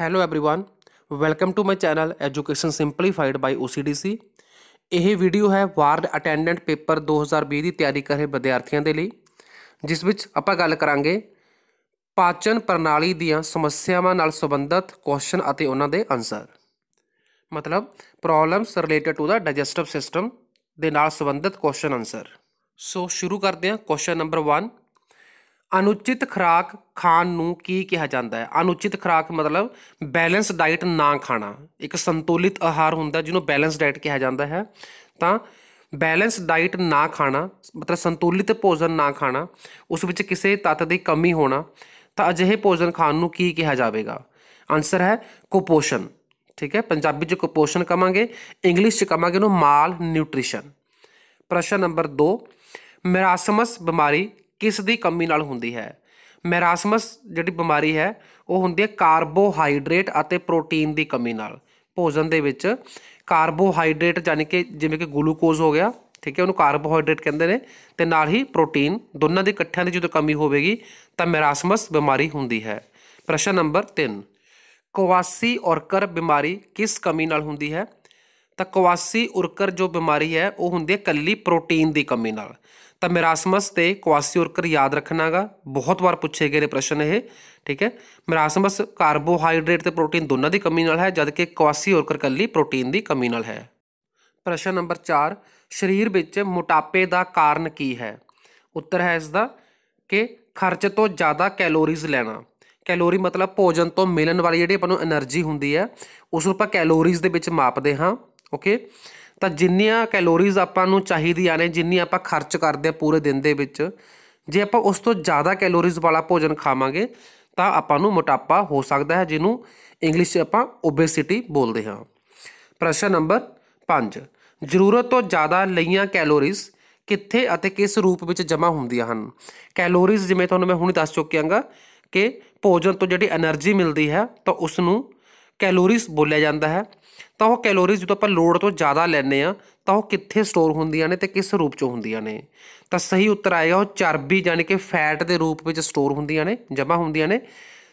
hello everyone welcome to my channel education simplified by OCDC ਇਹ video ਹੈ ward attendant paper 2020 ਦੀ ਤਿਆਰੀ ਕਰ ਰਹੇ ਵਿਦਿਆਰਥੀਆਂ ਦੇ ਲਈ ਜਿਸ ਵਿੱਚ ਆਪਾਂ ਗੱਲ ਕਰਾਂਗੇ ਪਾਚਨ ਪ੍ਰਣਾਲੀ ਦੀਆਂ ਸਮੱਸਿਆਵਾਂ ਨਾਲ ਸੰਬੰਧਿਤ ਕੁਐਸਚਨ ਅਤੇ ਉਹਨਾਂ ਦੇ ਆਨਸਰ ਮਤਲਬ ਪ੍ਰੋਬਲਮਸ ਰਿਲੇਟਡ ਟੂ ਦਾ ਡਾਈਜੈਸਟਿਵ ਸਿਸਟਮ ਦੇ ਨਾਲ ਸੰਬੰਧਿਤ ਕੁਐਸਚਨ ਆਨਸਰ ਸੋ ਸ਼ੁਰੂ ਕਰਦੇ ਹਾਂ ਕੁਐਸਚਨ ਨੰਬਰ 1 ਅਨੁਚਿਤ ਖੁਰਾਕ ਖਾਣ ਨੂੰ ਕੀ ਕਿਹਾ ਜਾਂਦਾ ਹੈ ਅਨੁਚਿਤ ਖੁਰਾਕ ਮਤਲਬ ਬੈਲੈਂਸ ਡਾਈਟ ਨਾ ਖਾਣਾ ਇੱਕ ਸੰਤੁਲਿਤ ਆਹਾਰ ਹੁੰਦਾ ਜਿਹਨੂੰ ਬੈਲੈਂਸ ਡਾਈਟ ਕਿਹਾ ਜਾਂਦਾ ਹੈ ਤਾਂ ਬੈਲੈਂਸ ਡਾਈਟ ਨਾ ਖਾਣਾ ਮਤਲਬ ਸੰਤੁਲਿਤ ਭੋਜਨ ਨਾ ਖਾਣਾ ਉਸ ਵਿੱਚ ਕਿਸੇ ਤੱਤ ਦੀ ਕਮੀ ਹੋਣਾ ਤਾਂ ਅਜਿਹੇ ਭੋਜਨ ਖਾਣ ਨੂੰ ਕੀ ਕਿਹਾ ਜਾਵੇਗਾ ਆਨਸਰ ਹੈ ਕੁਪੋਸ਼ਣ ਠੀਕ ਹੈ ਪੰਜਾਬੀ ਚ ਕੁਪੋਸ਼ਣ ਕਹਾਂਗੇ ਇੰਗਲਿਸ਼ ਚ ਕਹਾਂਗੇ ਨੂੰ ਮਾਲ ਨਿਊਟ੍ਰੀਸ਼ਨ ਪ੍ਰਸ਼ਨ ਨੰਬਰ 2 ਮਿਰਾਸਮਸ ਬਿਮਾਰੀ ਕਿਸ ਦੀ ਕਮੀ ਨਾਲ ਹੁੰਦੀ ਹੈ ਮੈਰਾਸਮਸ ਜਿਹੜੀ ਬਿਮਾਰੀ ਹੈ ਉਹ ਹੁੰਦੀ ਹੈ ਕਾਰਬੋਹਾਈਡਰੇਟ ਅਤੇ ਪ੍ਰੋਟੀਨ ਦੀ ਕਮੀ ਨਾਲ ਭੋਜਨ ਦੇ ਵਿੱਚ ਕਾਰਬੋਹਾਈਡਰੇਟ ਯਾਨੀ ਕਿ ਜਿਵੇਂ ਕਿ ਗਲੂਕੋਜ਼ ਹੋ ਗਿਆ ਠੀਕ ਹੈ ਉਹਨੂੰ ਕਾਰਬੋਹਾਈਡਰੇਟ ਕਹਿੰਦੇ ਨੇ ਤੇ ਨਾਲ ਹੀ ਪ੍ਰੋਟੀਨ ਦੋਨਾਂ ਦੇ ਇਕੱਠਿਆਂ ਦੀ ਜਦੋਂ ਕਮੀ ਹੋਵੇਗੀ ਤਾਂ ਮੈਰਾਸਮਸ ਬਿਮਾਰੀ ਹੁੰਦੀ ਹੈ ਪ੍ਰਸ਼ਨ ਨੰਬਰ 3 ਕਵਾਸੀ ਔਰਕਰ ਬਿਮਾਰੀ ਕਿਸ ਕਮੀ ਨਾਲ ਹੁੰਦੀ ਹੈ ਤਾਂ ਕਵਾਸੀ ਉਰਕਰ ਜੋ ਬਿਮਾਰੀ ਹੈ ਉਹ ਹੁੰਦੀ ਹੈ ਕੱਲੀ ਪ੍ਰੋਟੀਨ ਦੀ ਕਮੀ ਨਾਲ ਤਾਂ ਮਿਰਾਸਮਸ ਤੇ ਕੁਆਸੀਓਰਕਰ ਯਾਦ ਰੱਖਣਾਗਾ ਬਹੁਤ ਵਾਰ ਪੁੱਛੇ ਗਏ ਨੇ ਪ੍ਰਸ਼ਨ ਇਹ ਠੀਕ ਹੈ ਮਿਰਾਸਮਸ ਕਾਰਬੋਹਾਈਡਰੇਟ ਤੇ ਪ੍ਰੋਟੀਨ ਦੋਨਾਂ ਦੀ ਕਮੀ ਨਾਲ ਹੈ ਜਦਕਿ ਕੁਆਸੀਓਰਕਰ ਕੱਲੀ ਪ੍ਰੋਟੀਨ ਦੀ ਕਮੀ ਨਾਲ ਹੈ ਪ੍ਰਸ਼ਨ ਨੰਬਰ 4 ਸਰੀਰ ਵਿੱਚ ਮੋਟਾਪੇ ਦਾ ਕਾਰਨ ਕੀ ਹੈ ਉੱਤਰ ਹੈ ਇਸ ਦਾ ਕਿ ਖਰਚ ਤੋਂ ਜ਼ਿਆਦਾ ਕੈਲੋਰੀਜ਼ ਲੈਣਾ ਕੈਲੋਰੀ ਮਤਲਬ ਭੋਜਨ ਤੋਂ ਮਿਲਣ ਵਾਲੀ ਜਿਹੜੀ ਆਪਾਂ ਨੂੰ એનર્ਜੀ ਹੁੰਦੀ ਹੈ ਉਸ ਨੂੰ ਆਪਾਂ ਕੈਲੋਰੀਜ਼ ਦੇ ਵਿੱਚ ਮਾਪਦੇ ਹਾਂ ਓਕੇ ਤਾਂ ਜਿੰਨੀਆਂ ਕੈਲੋਰੀਜ਼ ਆਪਾਂ ਨੂੰ ਚਾਹੀਦੀਆਂ ਨੇ ਜਿੰਨੀ ਆਪਾਂ ਖਰਚ ਕਰਦੇ ਆ ਪੂਰੇ ਦਿਨ ਦੇ ਵਿੱਚ ਜੇ ਆਪਾਂ ਉਸ ਤੋਂ ਜ਼ਿਆਦਾ ਕੈਲੋਰੀਜ਼ ਵਾਲਾ ਭੋਜਨ ਖਾਵਾਂਗੇ ਤਾਂ ਆਪਾਂ ਨੂੰ ਮੋਟਾਪਾ ਹੋ ਸਕਦਾ ਹੈ ਜਿਹਨੂੰ ਇੰਗਲਿਸ਼ 'ਚ ਆਪਾਂ ਓਬੇਸਿਟੀ ਬੋਲਦੇ ਹਾਂ ਪ੍ਰਸ਼ਨ ਨੰਬਰ 5 ਜ਼ਰੂਰਤ ਤੋਂ ਜ਼ਿਆਦਾ ਲਈਆਂ ਕੈਲੋਰੀਜ਼ ਕਿੱਥੇ ਅਤੇ ਕਿਸ ਰੂਪ ਵਿੱਚ ਜਮ੍ਹਾਂ ਹੁੰਦੀਆਂ ਹਨ ਕੈਲੋਰੀਜ਼ ਜਿਵੇਂ ਤੁਹਾਨੂੰ ਮੈਂ ਹੁਣੇ ਦੱਸ ਚੁੱਕਿਆਂਗਾ ਕਿ ਭੋਜਨ ਤੋਂ ਜਿਹੜੀ એનર્ਜੀ ਮਿਲਦੀ ਹੈ ਤਾਂ ਉਸ ਨੂੰ ਕੈਲੋਰੀਜ਼ ਬੋਲਿਆ ਜਾਂਦਾ ਹੈ ਤਾਂ ਉਹ ਕੈਲੋਰੀਜ਼ ਜਦੋਂ ਆਪਾਂ ਲੋੜ ਤੋਂ ਜ਼ਿਆਦਾ ਲੈਨੇ ਆ ਤਾਂ ਉਹ ਕਿੱਥੇ ਸਟੋਰ ਹੁੰਦੀਆਂ ਨੇ ਤੇ ਕਿਸ ਰੂਪ 'ਚ ਹੁੰਦੀਆਂ ਨੇ ਤਾਂ ਸਹੀ ਉੱਤਰ ਆਏਗਾ ਉਹ ਚਰਬੀ ਯਾਨੀ ਕਿ ਫੈਟ ਦੇ ਰੂਪ ਵਿੱਚ ਸਟੋਰ ਹੁੰਦੀਆਂ ਨੇ ਜਮਾ ਹੁੰਦੀਆਂ ਨੇ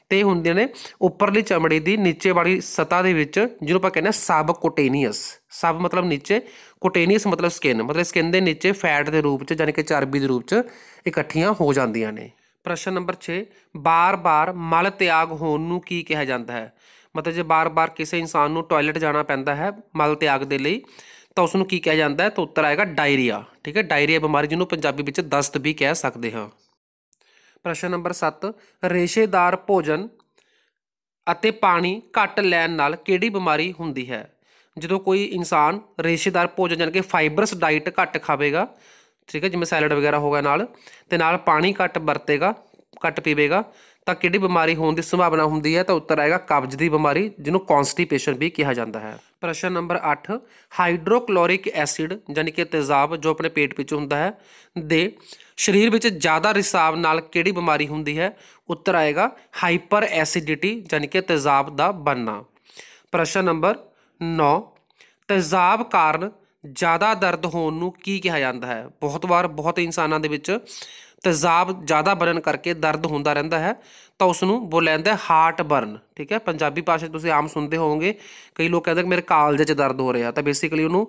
ਤੇ ਹੁੰਦੀਆਂ ਨੇ ਉੱਪਰਲੀ ਚਮੜੀ ਦੀ ਨੀਚੇ ਵਾਲੀ ਸਤਾ ਦੇ ਵਿੱਚ ਜਿਹਨੂੰ ਆਪਾਂ ਕਹਿੰਦੇ ਸਬ ਕੋਟੇਨੀਅਸ ਸਬ ਮਤਲਬ ਨੀਚੇ ਕੋਟੇਨੀਅਸ ਮਤਲਬ ਸਕਿਨ ਮਤਲਬ ਸਕਿਨ ਦੇ ਨੀਚੇ ਫੈਟ ਦੇ ਰੂਪ 'ਚ ਯਾਨੀ ਕਿ ਚਰਬੀ ਦੇ ਰੂਪ 'ਚ ਇਕੱਠੀਆਂ ਹੋ ਜਾਂਦੀਆਂ ਨੇ ਪ੍ਰਸ਼ਨ ਨੰਬਰ 6 ਬਾਰ-ਬਾਰ ਮਲ ਤਿਆਗ ਹੋਣ ਨੂੰ ਕੀ ਕਿਹਾ ਜਾਂਦਾ ਹੈ ਮਤਲਬ ਜੇ ਬਾਰ-ਬਾਰ ਕਿਸੇ ਇਨਸਾਨ ਨੂੰ ਟਾਇਲਟ ਜਾਣਾ ਪੈਂਦਾ ਹੈ ਮਲ ਤਿਆਗ ਦੇ ਲਈ ਤਾਂ ਉਸ ਨੂੰ ਕੀ ਕਿਹਾ ਜਾਂਦਾ ਹੈ ਤਾਂ ਉੱਤਰ ਆਏਗਾ ਡਾਇਰੀਆ ਠੀਕ ਹੈ ਡਾਇਰੀਆ ਬਿਮਾਰੀ ਜਿਹਨੂੰ ਪੰਜਾਬੀ ਵਿੱਚ ਦਸਤ ਵੀ ਕਹਿ ਸਕਦੇ ਹਾਂ ਪ੍ਰਸ਼ਨ ਨੰਬਰ 7 ਰੇਸ਼ੇਦਾਰ ਭੋਜਨ ਅਤੇ ਪਾਣੀ ਘੱਟ ਲੈਣ ਨਾਲ ਕਿਹੜੀ ਬਿਮਾਰੀ ਹੁੰਦੀ ਹੈ ਜਦੋਂ ਕੋਈ ਇਨਸਾਨ ਰੇਸ਼ੇਦਾਰ ਭੋਜਨ ਯਾਨੀ ਕਿ ਫਾਈਬਰਸ ਡਾਈਟ ਘੱਟ ਖਾਵੇਗਾ ਠੀਕ ਹੈ ਜਿਵੇਂ ਸੈਲਡ ਵਗੈਰਾ ਹੋਗਾ ਨਾਲ ਤੇ ਨਾਲ ਪਾਣੀ ਘੱਟ ਵਰਤੇਗਾ ਘੱਟ ਪੀਵੇਗਾ ਤਾਂ ਕਿਹੜੀ ਬਿਮਾਰੀ ਹੋਣ ਦੀ ਸੰਭਾਵਨਾ ਹੁੰਦੀ ਹੈ ਤਾਂ ਉੱਤਰ ਆਏਗਾ ਕਬਜ਼ ਦੀ ਬਿਮਾਰੀ ਜਿਹਨੂੰ ਕਨਸਟੀਪੇਸ਼ਨ ਵੀ ਕਿਹਾ ਜਾਂਦਾ ਹੈ ਪ੍ਰਸ਼ਨ ਨੰਬਰ 8 ਹਾਈਡਰੋਕਲੋਰਿਕ ਐਸਿਡ ਯਾਨੀ ਕਿ ਤੇਜ਼ਾਬ ਜੋ ਆਪਣੇ ਪੇਟ ਵਿੱਚ ਹੁੰਦਾ ਹੈ ਦੇ ਸਰੀਰ ਵਿੱਚ ਜ਼ਿਆਦਾ ਰਿਸਾਵ ਨਾਲ ਕਿਹੜੀ ਬਿਮਾਰੀ ਹੁੰਦੀ ਹੈ ਉੱਤਰ ਆਏਗਾ ਹਾਈਪਰ ਐਸਿਡਿਟੀ ਯਾਨੀ ਕਿ ਤੇਜ਼ਾਬ ਦਾ ਬੰਨਾ ਪ੍ਰਸ਼ਨ ਨੰਬਰ 9 ਤੇਜ਼ਾਬ ਕਾਰਨ ਜ਼ਿਆਦਾ ਦਰਦ ਹੋਣ ਨੂੰ ਕੀ ਕਿਹਾ ਜਾਂਦਾ ਹੈ ਬਹੁਤ ਵਾਰ ਬਹੁਤ ਇਨਸਾਨਾਂ ਦੇ ਵਿੱਚ ਤੇਜ਼ਾਬ ਜ਼ਿਆਦਾ ਬਰਨ ਕਰਕੇ ਦਰਦ ਹੁੰਦਾ ਰਹਿੰਦਾ ਹੈ ਤਾਂ ਉਸ ਨੂੰ ਬੋਲੈਂਦਾ ਹਾਰਟ ਬਰਨ ਠੀਕ ਹੈ ਪੰਜਾਬੀ ਭਾਸ਼ਾ ਤੁਸੀਂ ਆਮ ਸੁਣਦੇ ਹੋਵੋਗੇ ਕਈ ਲੋਕ ਕਹਿੰਦੇ ਕਿ ਮੇਰੇ ਕਾਲਜ 'ਚ ਦਰਦ ਹੋ ਰਿਹਾ ਤਾਂ ਬੇਸਿਕਲੀ ਉਹਨੂੰ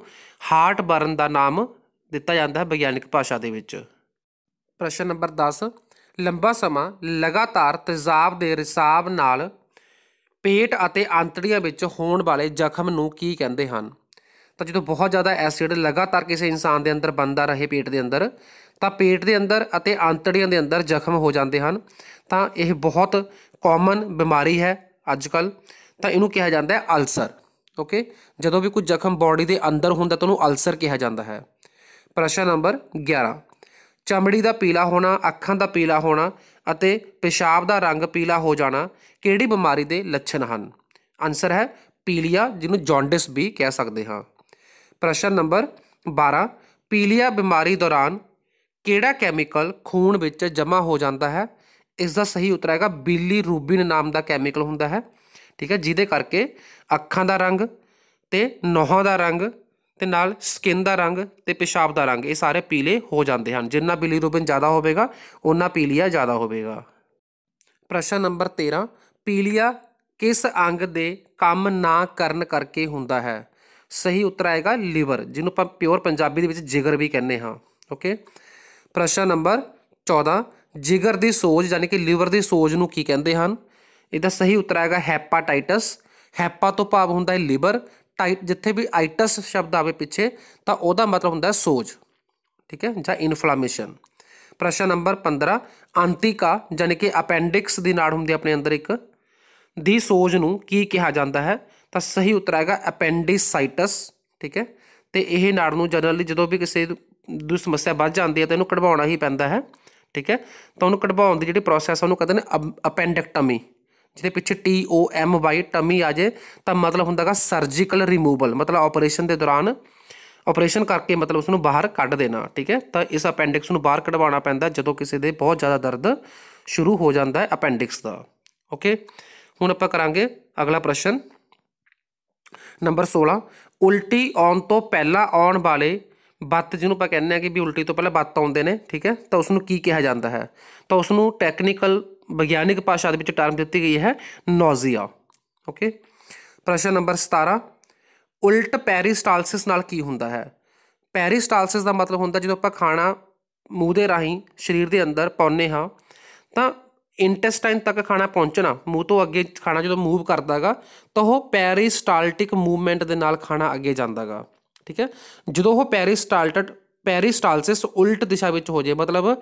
ਹਾਰਟ ਬਰਨ ਦਾ ਨਾਮ ਦਿੱਤਾ ਜਾਂਦਾ ਹੈ ਵਿਗਿਆਨਿਕ ਭਾਸ਼ਾ ਦੇ ਵਿੱਚ ਪ੍ਰਸ਼ਨ ਨੰਬਰ 10 ਲੰਬਾ ਸਮਾਂ ਲਗਾਤਾਰ ਤੇਜ਼ਾਬ ਦੇ ਰਿਸਾਬ ਨਾਲ ਪੇਟ ਅਤੇ ਆਂਤੜੀਆਂ ਵਿੱਚ ਹੋਣ ਵਾਲੇ ਜ਼ਖਮ ਨੂੰ ਕੀ ਕਹਿੰਦੇ ਹਨ ਤਾਂ ਜਦੋਂ ਬਹੁਤ ਜ਼ਿਆਦਾ ਐਸਿਡ ਲਗਾਤਾਰ ਕਿਸੇ ਇਨਸਾਨ ਦੇ ਅੰਦਰ ਬੰਦਾ ਰਹੇ ਪੇਟ ਦੇ ਅੰਦਰ ਤਾਂ ਪੇਟ ਦੇ ਅੰਦਰ ਅਤੇ ਆਂਤੜੀਆਂ ਦੇ ਅੰਦਰ ਜ਼ਖਮ ਹੋ ਜਾਂਦੇ ਹਨ ਤਾਂ ਇਹ ਬਹੁਤ ਕਾਮਨ ਬਿਮਾਰੀ ਹੈ ਅੱਜ ਕੱਲ ਤਾਂ ਇਹਨੂੰ ਕਿਹਾ ਜਾਂਦਾ ਹੈ ਅਲਸਰ ਓਕੇ ਜਦੋਂ ਵੀ ਕੋਈ ਜ਼ਖਮ ਬਾਡੀ ਦੇ ਅੰਦਰ ਹੁੰਦਾ ਤਾਂ ਉਹਨੂੰ ਅਲਸਰ ਕਿਹਾ ਜਾਂਦਾ ਹੈ ਪ੍ਰਸ਼ਨ ਨੰਬਰ 11 ਚਮੜੀ ਦਾ ਪੀਲਾ ਹੋਣਾ ਅੱਖਾਂ ਦਾ ਪੀਲਾ ਹੋਣਾ ਅਤੇ ਪਿਸ਼ਾਬ ਦਾ ਰੰਗ ਪੀਲਾ ਹੋ ਜਾਣਾ ਕਿਹੜੀ ਬਿਮਾਰੀ ਦੇ ਲੱਛਣ ਹਨ ਆਨਸਰ ਹੈ ਪੀਲੀਆ ਜਿਹਨੂੰ ਜੌਂਡਿਸ ਵੀ ਕਹਿ ਸਕਦੇ ਹਾਂ ਪ੍ਰਸ਼ਨ ਨੰਬਰ 12 ਪੀਲੀਆ ਬਿਮਾਰੀ ਦੌਰਾਨ ਕਿਹੜਾ ਕੈਮੀਕਲ ਖੂਨ ਵਿੱਚ ਜਮ੍ਹਾਂ ਹੋ ਜਾਂਦਾ ਹੈ ਇਸ ਦਾ ਸਹੀ ਉੱਤਰ ਹੈਗਾ ਬਿਲੀ ਰੂਬਿਨ ਨਾਮ ਦਾ ਕੈਮੀਕਲ ਹੁੰਦਾ ਹੈ ਠੀਕ ਹੈ ਜਿਹਦੇ ਕਰਕੇ ਅੱਖਾਂ ਦਾ ਰੰਗ ਤੇ ਨੋਹਾਂ ਦਾ ਰੰਗ ਤੇ ਨਾਲ ਸਕਿਨ ਦਾ ਰੰਗ ਤੇ ਪਿਸ਼ਾਬ ਦਾ ਰੰਗ ਇਹ ਸਾਰੇ ਪੀਲੇ ਹੋ ਜਾਂਦੇ ਹਨ ਜਿੰਨਾ ਬਿਲੀ ਰੂਬਿਨ ਜ਼ਿਆਦਾ ਹੋਵੇਗਾ ਉਨਾ ਪੀਲੀਆ ਜ਼ਿਆਦਾ ਹੋਵੇਗਾ ਪ੍ਰਸ਼ਨ ਨੰਬਰ 13 ਪੀਲੀਆ ਕਿਸ ਅੰਗ ਦੇ ਕੰਮ ਨਾ ਕਰਨ ਕਰਕੇ ਹੁੰਦਾ ਹੈ ਸਹੀ ਉੱਤਰ ਆਏਗਾ ਲੀਵਰ ਜਿਹਨੂੰ ਆਪਾਂ ਪਿਓਰ ਪੰਜਾਬੀ ਦੇ ਵਿੱਚ ਜਿਗਰ ਵੀ ਕਹਿੰਦੇ ਹਾਂ ਓਕੇ ਪ੍ਰਸ਼ਨ ਨੰਬਰ 14 ਜਿਗਰ ਦੀ ਸੋਜ ਯਾਨੀ ਕਿ ਲਿਵਰ ਦੀ ਸੋਜ ਨੂੰ ਕੀ ਕਹਿੰਦੇ ਹਨ ਇਹਦਾ ਸਹੀ ਉੱਤਰ ਆਏਗਾ ਹੈਪਾਟਾਈਟਸ ਹੈਪਾ ਤੋਂ ਭਾਵ ਹੁੰਦਾ ਹੈ ਲਿਵਰ ਟਾਈਟ ਜਿੱਥੇ ਵੀ ਆਈਟਸ ਸ਼ਬਦ ਆਵੇ ਪਿੱਛੇ ਤਾਂ ਉਹਦਾ ਮਤਲਬ ਹੁੰਦਾ ਹੈ ਸੋਜ ਠੀਕ ਹੈ ਜਾਂ ਇਨਫਲੇਮੇਸ਼ਨ ਪ੍ਰਸ਼ਨ ਨੰਬਰ 15 ਅੰਤਿਕਾ ਯਾਨੀ ਕਿ ਅਪੈਂਡਿਕਸ ਦੀ ਨਾੜ ਹੁੰਦੀ ਆਪਣੇ ਅੰਦਰ ਇੱਕ ਦੀ ਸੋਜ ਨੂੰ ਕੀ ਕਿਹਾ ਜਾਂਦਾ ਹੈ ਤਾਂ ਸਹੀ ਉੱਤਰ ਆਏਗਾ ਅਪੈਂਡਿਸਾਈਟਸ ਠੀਕ ਹੈ ਤੇ ਇਹ ਨਾੜ ਨੂੰ ਜਨਰਲੀ ਜਦੋਂ ਵੀ ਕਿਸੇ ਦੀ ਸਮੱਸਿਆ ਵੱਧ ਜਾਂਦੀ ਹੈ ਤਾਂ ਇਹਨੂੰ ਕਢਵਾਉਣਾ ਹੀ ਪੈਂਦਾ ਹੈ ਠੀਕ ਹੈ ਤਾਂ ਉਹਨੂੰ ਕਢਵਾਉਣ ਦੀ ਜਿਹੜੀ ਪ੍ਰੋਸੈਸ ਉਹਨੂੰ ਕਹਿੰਦੇ ਨੇ ਅਪੈਂਡੈਕਟਮੀ ਜਿਹਦੇ ਪਿੱਛੇ T O M Y tomy ਆ ਜੇ ਤਾਂ ਮਤਲਬ ਹੁੰਦਾਗਾ ਸਰਜੀਕਲ ਰਿਮੂਵਲ ਮਤਲਬ ਆਪਰੇਸ਼ਨ ਦੇ ਦੌਰਾਨ ਆਪਰੇਸ਼ਨ ਕਰਕੇ ਮਤਲਬ ਉਸ ਨੂੰ ਬਾਹਰ ਕੱਢ ਦੇਣਾ ਠੀਕ ਹੈ ਤਾਂ ਇਸ ਅਪੈਂਡਿਕਸ ਨੂੰ ਬਾਹਰ ਕਢਵਾਉਣਾ ਪੈਂਦਾ ਜਦੋਂ ਕਿਸੇ ਦੇ ਬਹੁਤ ਜ਼ਿਆਦਾ ਦਰਦ ਸ਼ੁਰੂ ਹੋ ਜਾਂਦਾ ਹੈ ਅਪੈਂਡਿਕਸ ਦਾ ਓਕੇ ਹੁਣ ਆਪਾਂ ਕਰਾਂਗੇ ਅਗਲਾ ਪ੍ਰਸ਼ਨ ਨੰਬਰ 16 ਉਲਟੀ ਆਉਣ ਤੋਂ ਪਹਿਲਾਂ ਆਉਣ ਵਾਲੇ ਬੱਤ ਜਿਹਨੂੰ ਆਪਾਂ ਕਹਿੰਦੇ ਆ ਕਿ ਵੀ ਉਲਟੀ ਤੋਂ ਪਹਿਲਾਂ ਬੱਤ ਆਉਂਦੇ ਨੇ ਠੀਕ ਹੈ ਤਾਂ ਉਸ ਨੂੰ ਕੀ ਕਿਹਾ ਜਾਂਦਾ ਹੈ ਤਾਂ ਉਸ ਨੂੰ ਟੈਕਨੀਕਲ ਵਿਗਿਆਨਿਕ ਭਾਸ਼ਾ ਦੇ ਵਿੱਚ ਟਰਮ ਦਿੱਤੀ ਗਈ ਹੈ ਨੋਜ਼ੀਆ ਓਕੇ ਪ੍ਰਸ਼ਨ ਨੰਬਰ 17 ਉਲਟ ਪੈਰੀਸਟਾਲਸਿਸ ਨਾਲ ਕੀ ਹੁੰਦਾ ਹੈ ਪੈਰੀਸਟਾਲਸਿਸ ਦਾ ਮਤਲਬ ਹੁੰਦਾ ਜਦੋਂ ਆਪਾਂ ਖਾਣਾ ਮੂੰਹ ਦੇ ਰਾਹੀਂ ਸਰੀਰ ਦੇ ਅੰਦਰ ਪਾਉਨੇ ਹਾਂ ਤਾਂ ਇੰਟੈਸਟਾਈਨ ਤੱਕ ਖਾਣਾ ਪਹੁੰਚਣਾ ਮੂੰਹ ਤੋਂ ਅੱਗੇ ਖਾਣਾ ਜਦੋਂ ਮੂਵ ਕਰਦਾਗਾ ਤਾਂ ਉਹ ਪੈਰੀਸਟਾਲਟਿਕ ਮੂਵਮੈਂਟ ਦੇ ਨਾਲ ਖਾਣਾ ਅੱਗੇ ਜਾਂਦਾਗਾ ਠੀਕ ਹੈ ਜਦੋਂ ਉਹ ਪੈਰੀਸਟਾਲਟਡ ਪੈਰੀਸਟਾਲਸਿਸ ਉਲਟ ਦਿਸ਼ਾ ਵਿੱਚ ਹੋ ਜੇ ਮਤਲਬ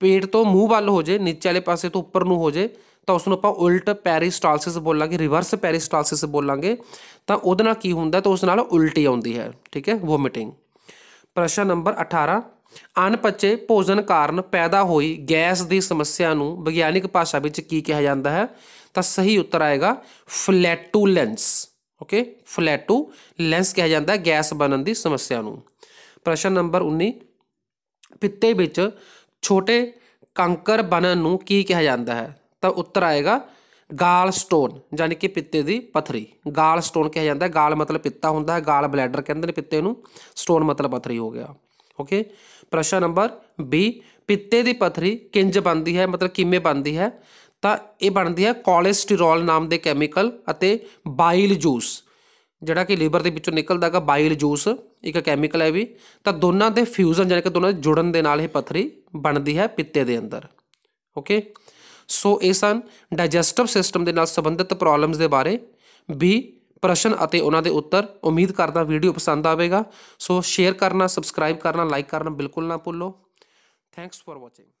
ਪੇਟ ਤੋਂ ਮੂੰਹ ਵੱਲ ਹੋ ਜੇ ਨੀਚੇ ਵਾਲੇ ਪਾਸੇ ਤੋਂ ਉੱਪਰ ਨੂੰ ਹੋ ਜੇ ਤਾਂ ਉਸ ਨੂੰ ਆਪਾਂ ਉਲਟ ਪੈਰੀਸਟਾਲਸਿਸ ਬੋਲਾਂਗੇ ਰਿਵਰਸ ਪੈਰੀਸਟਾਲਸਿਸ ਬੋਲਾਂਗੇ ਤਾਂ ਉਹਦੇ ਨਾਲ ਕੀ ਹੁੰਦਾ ਤਾਂ ਉਸ ਨਾਲ ਉਲਟੀ ਆਉਂਦੀ ਹੈ ਠੀਕ ਹੈ ਵੋਮਿਟਿੰਗ ਪ੍ਰਸ਼ਨ ਨੰਬਰ 18 ਅਨਪਚੇ ਭੋਜਨ ਕਾਰਨ ਪੈਦਾ ਹੋਈ ਗੈਸ ਦੀ ਸਮੱਸਿਆ ਨੂੰ ਵਿਗਿਆਨਿਕ ਭਾਸ਼ਾ ਵਿੱਚ ਕੀ ਕਿਹਾ ਜਾਂਦਾ ਹੈ ਤਾਂ ਸਹੀ ਉੱਤਰ ਆਏਗਾ ਫਲੈਟੂਲੈਂਸ ਓਕੇ ਫਲੈਟੂ ਲੈਂਸ ਕਿਹਾ ਜਾਂਦਾ ਗੈਸ ਬਣਨ ਦੀ ਸਮੱਸਿਆ ਨੂੰ ਪ੍ਰਸ਼ਨ ਨੰਬਰ 19 ਪਿੱਤੇ ਵਿੱਚ ਛੋਟੇ ਕੰਕਰ ਬਣਨ ਨੂੰ ਕੀ ਕਿਹਾ ਜਾਂਦਾ ਹੈ ਤਾਂ ਉੱਤਰ ਆਏਗਾ ਗਾਲ ਸਟੋਨ ਯਾਨੀ ਕਿ ਪਿੱਤੇ ਦੀ ਪਥਰੀ ਗਾਲ ਸਟੋਨ ਕਿਹਾ ਜਾਂਦਾ ਗਾਲ ਮਤਲਬ ਪਿੱਤਾ ਹੁੰਦਾ ਹੈ ਗਾਲ ਬਲੈਡਰ ਕਹਿੰਦੇ ਨੇ ਪਿੱਤੇ ਨੂੰ ਸਟੋਨ ਮਤਲਬ ਪਥਰੀ ਹੋ ਗਿਆ ਓਕੇ ਪ੍ਰਸ਼ਨ ਨੰਬਰ 20 ਪਿੱਤੇ ਦੀ ਪਥਰੀ ਕਿੰਜ ਬਣਦੀ ਹੈ ਮਤਲਬ ਕਿਵੇਂ ਬਣਦੀ ਹੈ ਤਾਂ ਇਹ ਬਣਦੀ ਹੈ ਕੋਲੇਸਟਰੋਲ ਨਾਮ ਦੇ ਕੈਮੀਕਲ ਅਤੇ ਬਾਈਲ ਜੂਸ ਜਿਹੜਾ ਕਿ ਲੀਵਰ ਦੇ ਵਿੱਚੋਂ ਨਿਕਲਦਾਗਾ ਬਾਈਲ ਜੂਸ ਇੱਕ ਕੈਮੀਕਲ ਹੈ ਵੀ ਤਾਂ ਦੋਨਾਂ ਦੇ ਫਿਊਜ਼ਨ ਜਾਨੀ ਕਿ ਦੋਨਾਂ ਦੇ ਜੁੜਨ ਦੇ ਨਾਲ ਇਹ ਪਥਰੀ ਬਣਦੀ ਹੈ ਪਿੱਤੇ ਦੇ ਅੰਦਰ ਓਕੇ ਸੋ ਇਹ ਸਨ ਡਾਈਜੈਸਟਿਵ ਸਿਸਟਮ ਦੇ ਨਾਲ ਸੰਬੰਧਿਤ ਪ੍ਰੋਬਲਮਸ ਦੇ ਬਾਰੇ ਵੀ ਪ੍ਰਸ਼ਨ ਅਤੇ ਉਹਨਾਂ ਦੇ ਉੱਤਰ ਉਮੀਦ ਕਰਦਾ ਵੀਡੀਓ ਪਸੰਦ ਆਵੇਗਾ ਸੋ ਸ਼ੇਅਰ ਕਰਨਾ ਸਬਸਕ੍ਰਾਈਬ ਕਰਨਾ ਲਾਈਕ ਕਰਨਾ ਬਿਲਕੁਲ ਨਾ ਭੁੱਲੋ ਥੈਂਕਸ ਫਾਰ ਵਾਚਿੰਗ